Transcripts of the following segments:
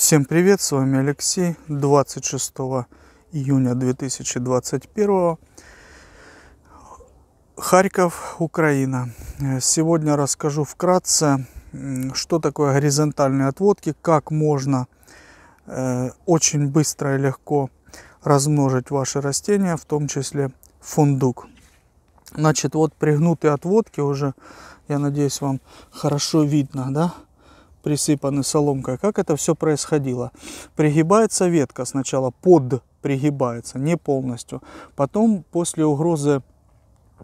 Всем привет, с вами Алексей. 26 июня 2021. Харьков, Украина. Сегодня расскажу вкратце, что такое горизонтальные отводки, как можно э, очень быстро и легко размножить ваши растения, в том числе фундук. Значит, вот пригнутые отводки уже, я надеюсь, вам хорошо видно, да? присыпаны соломкой, как это все происходило. Пригибается ветка сначала под пригибается, не полностью. Потом, после угрозы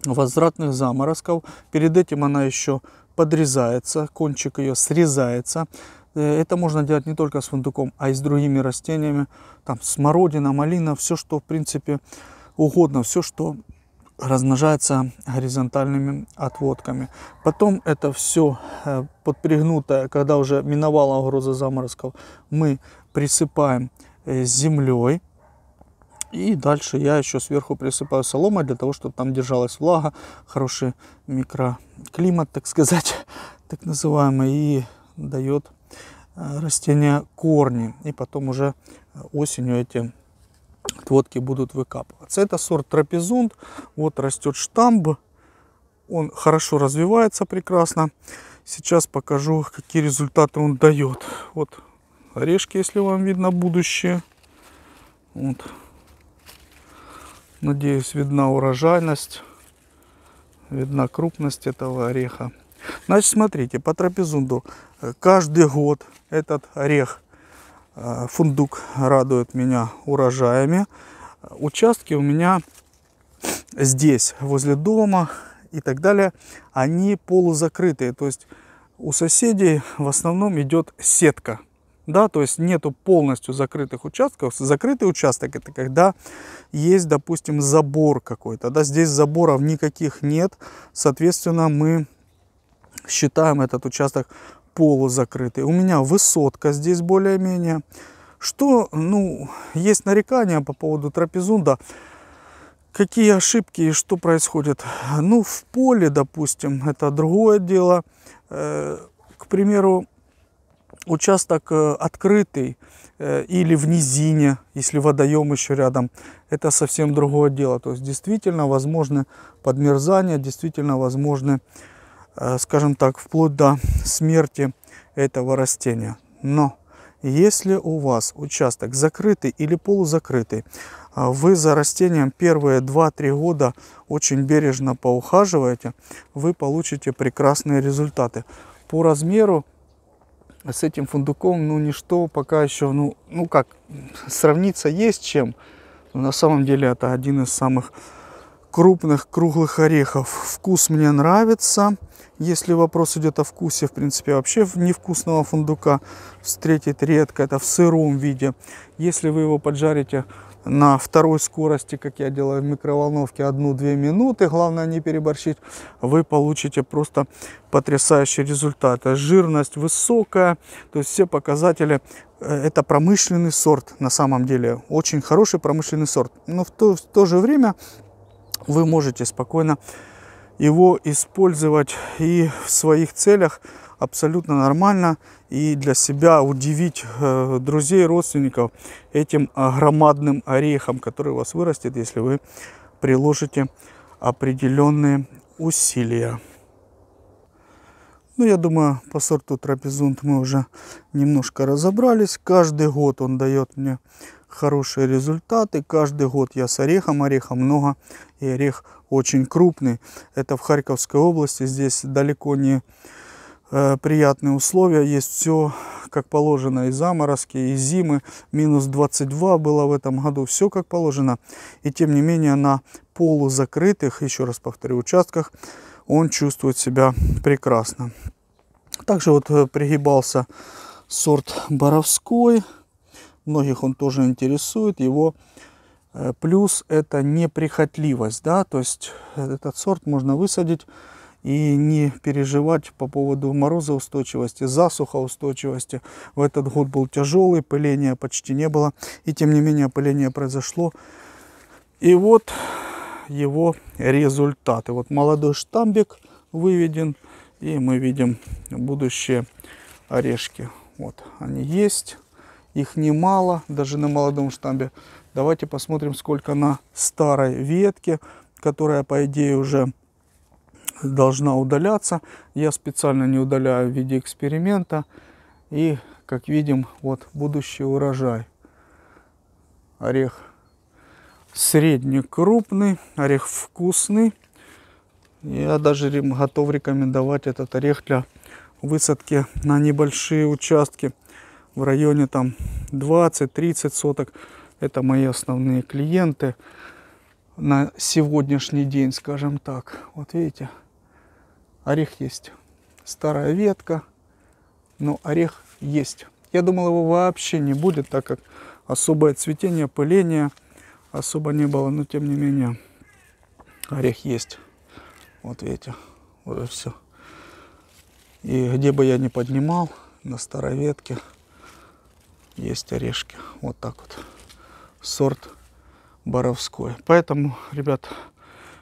возвратных заморозков, перед этим она еще подрезается, кончик ее срезается. Э, это можно делать не только с фундуком, а и с другими растениями. Там смородина, малина, все, что в принципе угодно, все, что размножается горизонтальными отводками. Потом это все э, подпригнутое, когда уже миновала угроза заморозков, мы присыпаем э, землей. И дальше я еще сверху присыпаю соломой для того, чтобы там держалась влага, хороший микроклимат, так сказать, так называемый, и дает э, растения корни. И потом уже осенью эти Отводки будут выкапываться. Это сорт трапезунд. Вот растет штамб. Он хорошо развивается прекрасно. Сейчас покажу, какие результаты он дает. Вот орешки, если вам видно будущее. Вот. Надеюсь, видна урожайность, видна крупность этого ореха. Значит, смотрите, по трапезунду э, каждый год этот орех Э, фундук радует меня урожаями. Участки у меня здесь, возле дома и так далее, они полузакрытые. То есть у соседей в основном идет сетка. Да, то есть нету полностью закрытых участков. Закрытый участок это когда есть, допустим, забор какой-то. Да, здесь заборов никаких нет. Соответственно, мы считаем этот участок полузакрытый. У меня высотка здесь более-менее. Что, ну, есть нарекания по поводу трапезунда. Какие ошибки и что происходит? Ну, в поле, допустим, это другое дело. Э, к примеру, участок э, открытый э, или в низине, если водоем еще рядом, это совсем другое дело. То есть действительно возможны подмерзания, действительно возможны Э, скажем так, вплоть до смерти этого растения. Но если у вас участок закрытый или полузакрытый, э, вы за растением первые 2-3 года очень бережно поухаживаете, вы получите прекрасные результаты. По размеру с этим фундуком, ну, ничто пока еще, ну, ну как, сравниться есть чем. Но на самом деле это один из самых крупных круглых орехов. Вкус мне нравится. Если вопрос идет о вкусе, в принципе, вообще невкусного фундука встретить редко. Это в сыром виде. Если вы его поджарите на второй скорости, как я делаю в микроволновке, одну две минуты, главное не переборщить, вы получите просто потрясающий результат Жирность высокая, то есть все показатели, э, это промышленный сорт на самом деле, очень хороший промышленный сорт. Но в то, в то же время вы можете спокойно его использовать и в своих целях абсолютно нормально и для себя удивить э, друзей, родственников этим э, громадным орехом, который у вас вырастет, если вы приложите определенные усилия. Ну, я думаю, по сорту трапезунт мы уже немножко разобрались. Каждый год он дает мне хорошие результаты. Каждый год я с орехом, ореха много, и орех очень крупный. Это в Харьковской области, здесь далеко не э, приятные условия, есть все как положено, и заморозки, и зимы, минус 22 было в этом году, все как положено. И тем не менее на полузакрытых, еще раз повторю, участках он чувствует себя прекрасно. Также вот э, пригибался сорт Боровской, многих он тоже интересует. Его э, плюс это неприхотливость, да, то есть э, этот сорт можно высадить и не переживать по поводу морозоустойчивости, засухоустойчивости. В этот год был тяжелый, пыления почти не было, и тем не менее пыление произошло. И вот его результаты. Вот молодой штамбик выведен, и мы видим будущие орешки. Вот они есть. Их немало, даже на молодом штамбе. Давайте посмотрим, сколько на старой ветке, которая, по идее, уже должна удаляться. Я специально не удаляю в виде эксперимента. И, как видим, вот будущий урожай. Орех среднекрупный, орех вкусный. Я даже готов рекомендовать этот орех для высадки на небольшие участки в районе там 20-30 соток. Это мои основные клиенты на сегодняшний день, скажем так. Вот видите, орех есть. Старая ветка, но орех есть. Я думал, его вообще не будет, так как особое цветение, пыление особо не было, но тем не менее орех есть. Вот видите, уже все. И где бы я ни поднимал, на старой ветке – есть орешки. Вот так вот. Сорт Боровской. Поэтому, ребят,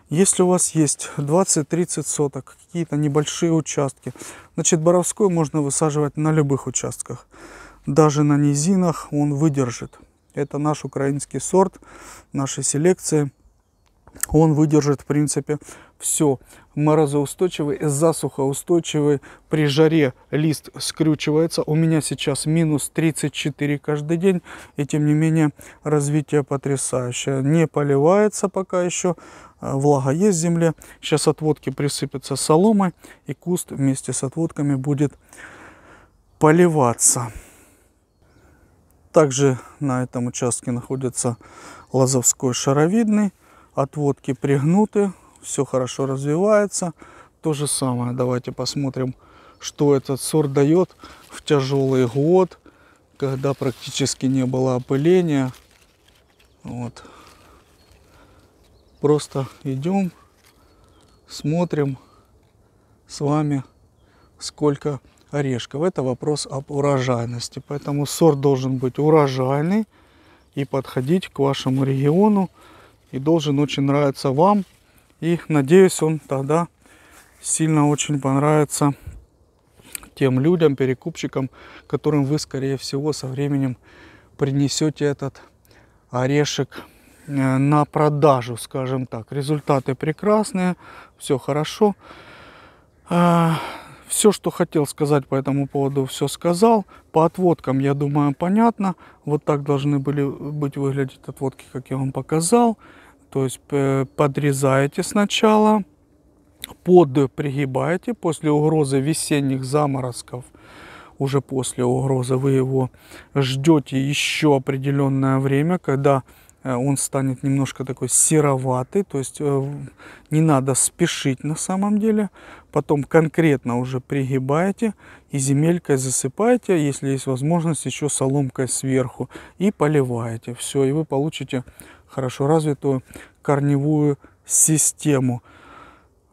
если у вас есть 20-30 соток, какие-то небольшие участки, значит, Боровской можно высаживать на любых участках. Даже на низинах он выдержит. Это наш украинский сорт, нашей селекции он выдержит, в принципе, все. Морозоустойчивый, засухоустойчивый, при жаре лист скрючивается. У меня сейчас минус 34 каждый день, и тем не менее развитие потрясающее. Не поливается пока еще, э, влага есть в земле. Сейчас отводки присыпятся соломой, и куст вместе с отводками будет поливаться. Также на этом участке находится лазовской шаровидный Отводки пригнуты, все хорошо развивается. То же самое, давайте посмотрим, что этот сорт дает в тяжелый год, когда практически не было опыления. Вот. Просто идем, смотрим с вами, сколько орешков. Это вопрос об урожайности. Поэтому сорт должен быть урожайный и подходить к вашему региону и должен очень нравиться вам. И надеюсь, он тогда сильно очень понравится тем людям, перекупщикам, которым вы, скорее всего, со временем принесете этот орешек э, на продажу, скажем так. Результаты прекрасные, все хорошо. А, все, что хотел сказать по этому поводу, все сказал. По отводкам, я думаю, понятно. Вот так должны были быть выглядеть отводки, как я вам показал. То есть э, подрезаете сначала, под пригибаете. После угрозы весенних заморозков, уже после угрозы вы его ждете еще определенное время, когда Э, он станет немножко такой сероватый, то есть э, не надо спешить на самом деле. Потом конкретно уже пригибаете и земелькой засыпаете, если есть возможность, еще соломкой сверху и поливаете. Все, и вы получите хорошо развитую корневую систему.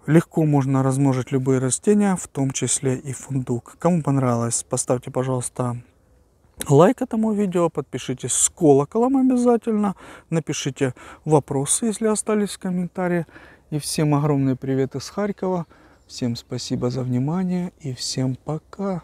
Легко можно размножить любые растения, в том числе и фундук. Кому понравилось, поставьте, пожалуйста, лайк этому видео, подпишитесь с колоколом обязательно, напишите вопросы, если остались в комментарии. И всем огромный привет из Харькова, всем спасибо за внимание и всем пока!